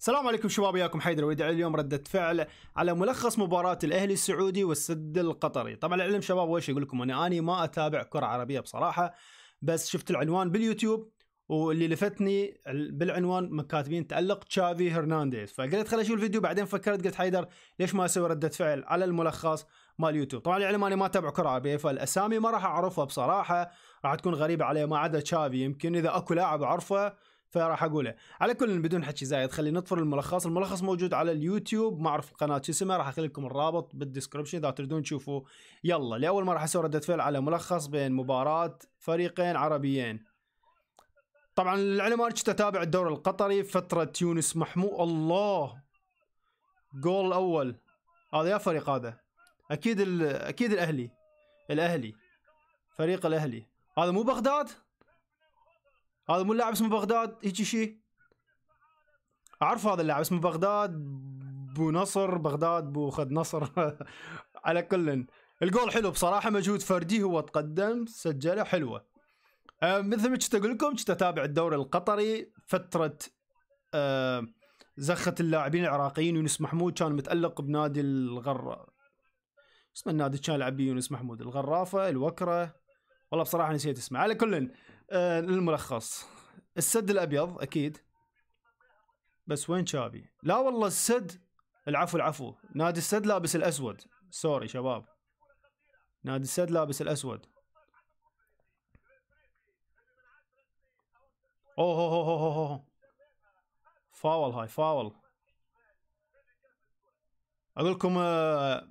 السلام عليكم شباب وياكم حيدر ويدعي اليوم ردة فعل على ملخص مباراة الاهلي السعودي والسد القطري، طبعا العلم شباب وش يقول لكم انا اني ما اتابع كرة عربية بصراحة بس شفت العنوان باليوتيوب واللي لفتني بالعنوان مكاتبين تألق تشافي هرنانديز فقلت خليني اشوف الفيديو بعدين فكرت قلت حيدر ليش ما اسوي ردة فعل على الملخص مال اليوتيوب طبعا العلم انا ما اتابع كره عربيه فالاسامي ما راح اعرفها بصراحه راح تكون غريبه علي ما عدا تشافي يمكن اذا اكو لاعب اعرفه فراح اقوله على كل بدون حكي زايد خلينا نطفر الملخص الملخص موجود على اليوتيوب ما اعرف القناه شو اسمها راح اخلي لكم الرابط بالدسكربشن اذا تريدون تشوفوا يلا لاول مره راح اسوي رده فعل على ملخص بين مباراه فريقين عربيين طبعا العلم انا كنت اتابع الدوري القطري فتره يونس محمود الله جول الاول هذا يا فريق هذا اكيد اكيد الاهلي الاهلي فريق الاهلي هذا مو بغداد هذا مو اللاعب اسمه بغداد هيجي شيء اعرف هذا اللاعب اسمه بغداد بو نصر بغداد بو خد نصر على كل الجول حلو بصراحه مجهود فردي هو تقدم سجله حلوه أه مثل ما كنت اقول لكم كنت اتابع الدوري القطري فتره أه زخه اللاعبين العراقيين يونس محمود كان متالق بنادي الغر اسم النادي كان يلعب يونس محمود الغرافه الوكره والله بصراحه نسيت اسمه على كل آه الملخص السد الابيض اكيد بس وين شابي لا والله السد العفو العفو نادي السد لابس الاسود سوري شباب نادي السد لابس الاسود اوه هو هو هو هو فاول هاي فاول اقول لكم آه،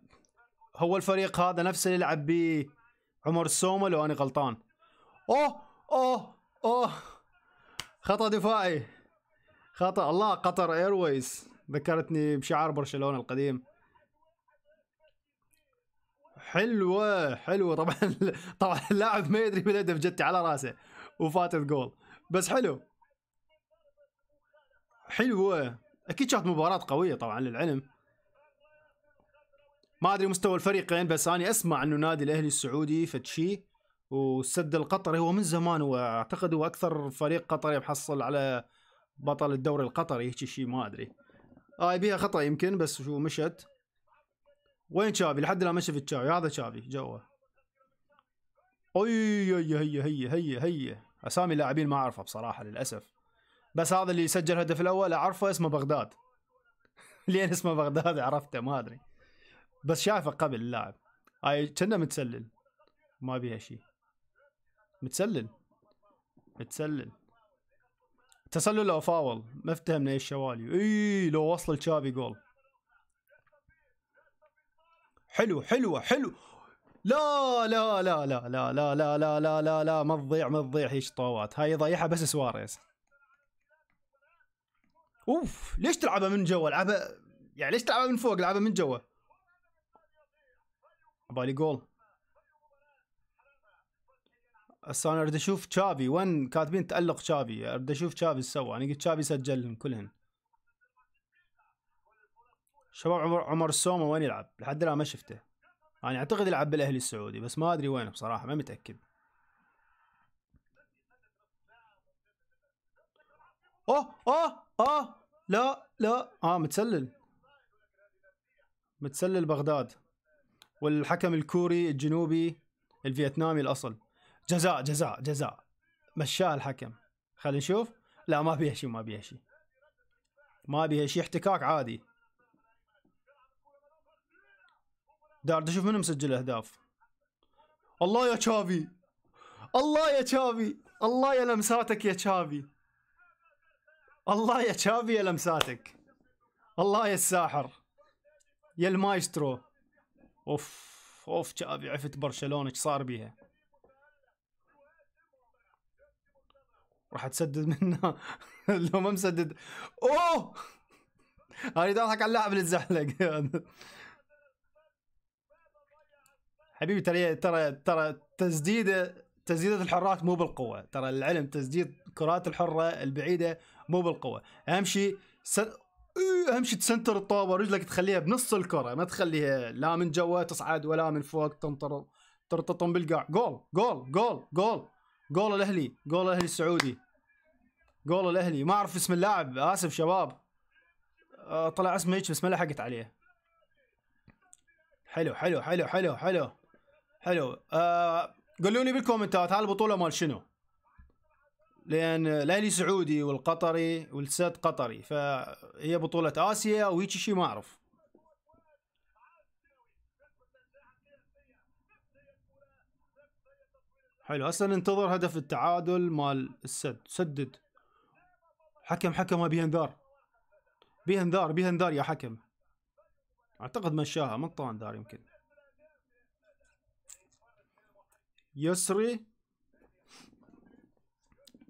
هو الفريق هذا نفسه اللي يلعب بعمر عمر السومه لو انا غلطان اوه اوه اوه خطا دفاعي خطا الله قطر ايرويز ذكرتني بشعار برشلونه القديم حلوه حلوه طبعا طبعا اللاعب ما يدري من الهدف جت على راسه وفاتت جول بس حلو حلوه اكيد كانت مباراه قويه طبعا للعلم ما ادري مستوى الفريقين بس اني اسمع انه نادي الاهلي السعودي فد شيء والسد القطري هو من زمان واعتقد هو اكثر فريق قطري محصل على بطل الدوري القطري هيك شيء ما ادري اي آه، بيها خطا يمكن بس شو مشت وين تشافي لحد الان ما شفت تشافي هذا تشافي جوا اي هي هي هي هي هي اسامي اللاعبين ما اعرفها بصراحه للاسف بس هذا اللي سجل هدف الاول اعرفه اسمه بغداد لين اسمه بغداد عرفته ما ادري بس شايفه قبل اللاعب هاي كنا متسلل ما بيها شيء متسلل متسلل تسلل او فاول ما افتهمنا ايش شوالي اي لو وصل تشافي جول حلو حلوه حلو لا لا لا لا لا لا لا لا لا لا لا ما تضيع ما تضيع هي شطوات هاي يضيعها بس سواريز اوف ليش تلعبها من جوا العبها يعني ليش تلعبها من فوق العبها من جوا بالي جول هسه انا اريد اشوف تشافي وين كاتبين تالق تشافي اريد اشوف تشافي سوى انا قلت تشافي سجلهم كلهن شباب عمر عمر السومه وين يلعب لحد الان ما شفته انا يعني اعتقد يلعب بالاهلي السعودي بس ما ادري وين بصراحه ما متاكد اوه اوه اوه لا لا اه متسلل متسلل بغداد والحكم الكوري الجنوبي الفيتنامي الاصل جزاء جزاء جزاء مشاء الحكم خلينا نشوف لا ما بيها شيء ما بيها شيء ما بيها شيء احتكاك عادي دار تشوف منو مسجل اهداف الله يا تشافي الله يا تشافي الله يا لمساتك يا تشافي الله يا تشافي يا لمساتك الله يا الساحر يا المايسترو اوف اوف تشافي عفت برشلونه ايش صار بيها راح تسدد منه لو ما مسدد اوه هاي اضحك على اللاعب اللي تزحلق حبيبي ترى ترى ترى تسديده تسديده الحرات مو بالقوه ترى العلم تسديد كرات الحره البعيده مو بالقوه اهم شيء سن... إيه، اهم شيء تسنتر الطابه رجلك تخليها بنص الكره ما تخليها لا من جوا تصعد ولا من فوق تنطر ترتطم بالقاع جول جول جول جول جول الاهلي جول الاهلي السعودي جول الاهلي ما اعرف اسم اللاعب اسف شباب آه، طلع اسمه هيك بس ما لحقت عليه حلو حلو حلو حلو حلو حلو آه قولوا لي بالكومنتات هاي البطوله مال شنو لان الاهلي سعودي والقطري والسد قطري فهي بطوله اسيا وهيك شيء ما اعرف حلو هسه ننتظر هدف التعادل مال السد سدد حكم حكم انذار حكمه انذار بهنذار انذار يا حكم اعتقد مشاها ما طان دار يمكن يسري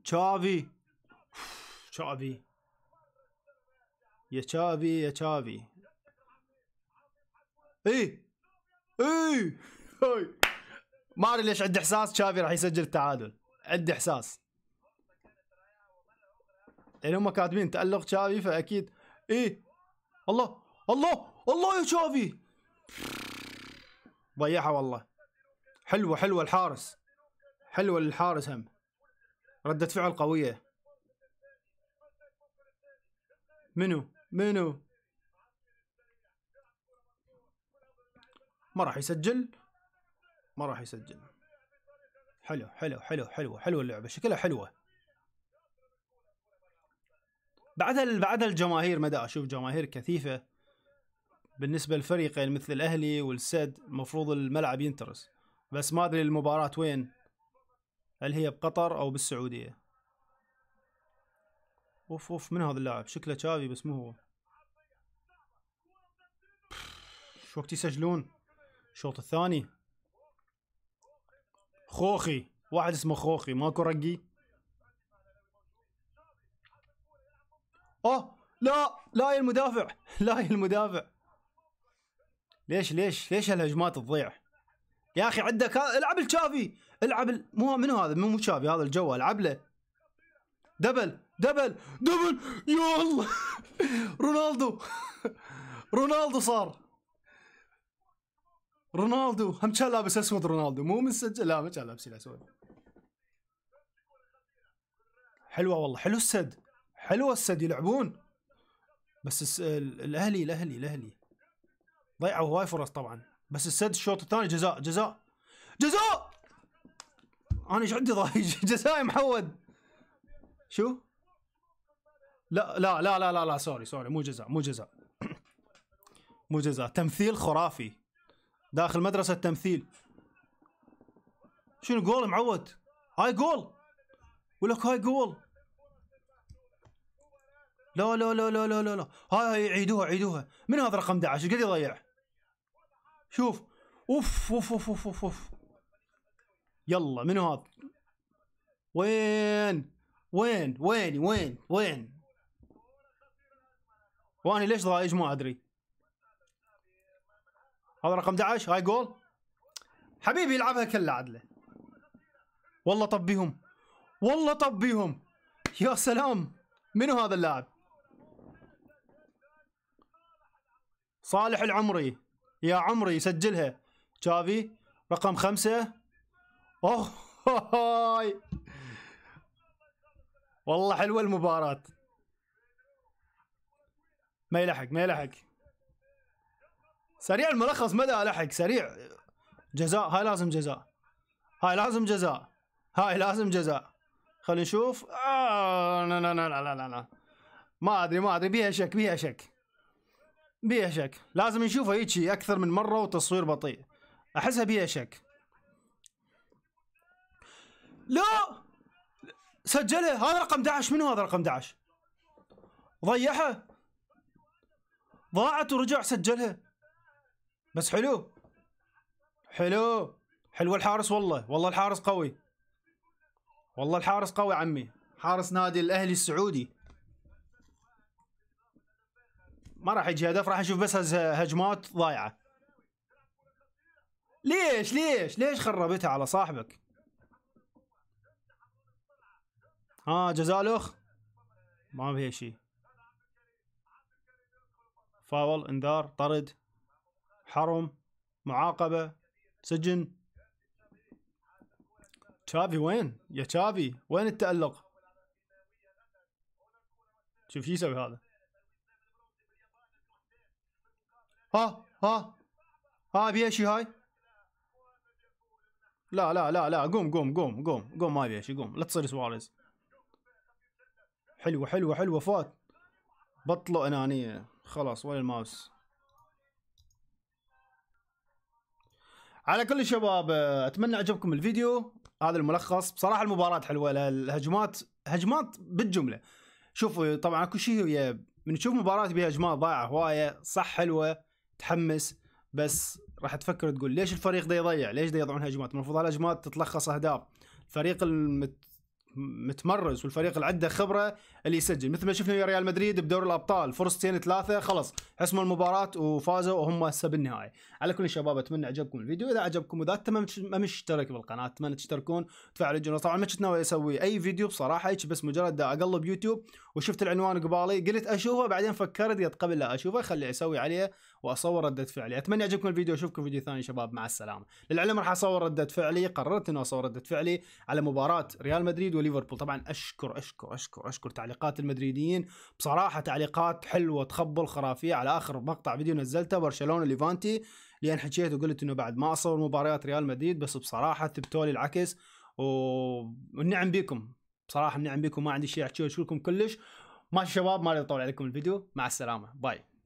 تشافي تشافي يا تشافي يا تشافي اي اي هاي ما ادري ليش عندي احساس تشافي راح يسجل التعادل عندي احساس لان يعني هم كاتبين تالق تشافي فاكيد ايه الله الله الله يا تشافي ضيعها والله حلوه حلوه الحارس حلوه الحارس هم ردة فعل قوية منو منو ما راح يسجل ما راح يسجل حلو حلو حلو حلو حلو اللعبة شكلها حلوة بعدها بعدها الجماهير مدى أشوف جماهير كثيفة بالنسبة لفريقين مثل الأهلي والسد المفروض الملعب ينترس بس ما أدري المباراة وين هل هي بقطر أو بالسعودية اوف اوف من هذا اللاعب شكله تشافي بس مو هو شو وقت يسجلون الشوط الثاني خوخي واحد اسمه خوخي ماكو رقي اوه لا لا يا المدافع لا يا المدافع ليش ليش ليش هالهجمات تضيع يا اخي عندك العب الشافي العب ال... مو منو هذا مو شافي هذا الجو العب له دبل دبل دبل يا الله رونالدو رونالدو صار رونالدو هم كان لابس اسود رونالدو مو من سجل لا ما كان لابس الاسود حلوه والله حلو السد حلوه السد يلعبون بس الس... الاهلي الاهلي الاهلي ضيعوا هواي فرص طبعا بس السد الشوط الثاني جزاء جزاء جزاء انا ايش عندي ضايج جزاء محود شو لا لا لا لا لا لا سوري سوري مو جزاء مو جزاء مو جزاء تمثيل خرافي داخل مدرسة تمثيل شنو جول معود هاي جول ولك هاي جول لا لا لا لا لا لا هاي عيدوها عيدوها من هذا رقم 11 قد يضيع شوف اوف اوف اوف اوف اوف, أوف. يلا منو هذا وين وين وين وين وين واني ليش ضايج ما ادري هذا رقم 11 هاي جول حبيبي يلعبها كلها عدله والله طبيهم والله طبيهم يا سلام منو هذا اللاعب صالح العمري يا عمري سجلها تشافي رقم خمسة اوه هاي والله حلوة المباراة ما يلحق ما يلحق سريع الملخص مدى الحق سريع جزاء هاي لازم جزاء هاي لازم جزاء هاي لازم جزاء خلينا نشوف آه لا لا لا لا لا لا ما ادري ما ادري بيها شك بيها شك بيها شك لازم نشوفها هيجي اكثر من مره وتصوير بطيء احسها بيها شك لا سجله هذا رقم 11 منو هذا رقم 11 ضيعها ضاعت ورجع سجلها بس حلو حلو حلو الحارس والله والله الحارس قوي والله الحارس قوي عمي حارس نادي الاهلي السعودي ما راح يجي هدف راح اشوف بس هجمات ضايعه ليش ليش ليش خربتها على صاحبك ها آه جزالوخ ما بها شيء فاول انذار طرد حرم معاقبة سجن تشافي وين يا تشافي وين التألق شوف شو يسوي هذا ها ها ها بيها شي هاي لا لا لا لا قوم قوم قوم قوم قوم ما ابي شي قوم لا تصير سواريز حلوه حلوه حلوه فات بطلوا انانيه خلاص وين الماوس على كل شباب اتمنى عجبكم الفيديو هذا الملخص بصراحه المباراه حلوه الهجمات هجمات بالجمله شوفوا طبعا كل شيء ويا من تشوف مباراه بها هجمات ضايعه هوايه صح حلوه تحمس بس راح تفكر تقول ليش الفريق ده يضيع ليش ده يضيعون هجمات المفروض هالهجمات تتلخص اهداف الفريق المت... متمرس والفريق اللي عنده خبره اللي يسجل مثل ما شفنا ويا ريال مدريد بدور الابطال فرصتين ثلاثه خلص حسموا المباراه وفازوا وهم هسه بالنهايه على كل شباب اتمنى عجبكم الفيديو اذا عجبكم وذا ما مشترك بالقناه اتمنى تشتركون وتفعلوا الجرس طبعا ما كنت ناوي اسوي اي فيديو بصراحه هيك بس مجرد دا اقلب يوتيوب وشفت العنوان قبالي قلت اشوفه بعدين فكرت قد قبل لا اشوفه خلي اسوي عليه واصور رده فعلي اتمنى يعجبكم الفيديو اشوفكم فيديو ثاني شباب مع السلامه للعلم راح اصور رده فعلي قررت انه اصور رده فعلي على مباراه ريال مدريد وليفربول طبعا اشكر اشكر اشكر اشكر تعليقات المدريديين بصراحه تعليقات حلوه تخبل خرافيه على اخر مقطع فيديو نزلته برشلونه ليفانتي لان حكيت وقلت انه بعد ما اصور مباريات ريال مدريد بس بصراحه ثبتوا لي العكس والنعم بكم بصراحه النعم بكم ما عندي شيء احكي لكم كلش ماشي شباب ما اريد اطول عليكم الفيديو مع السلامه باي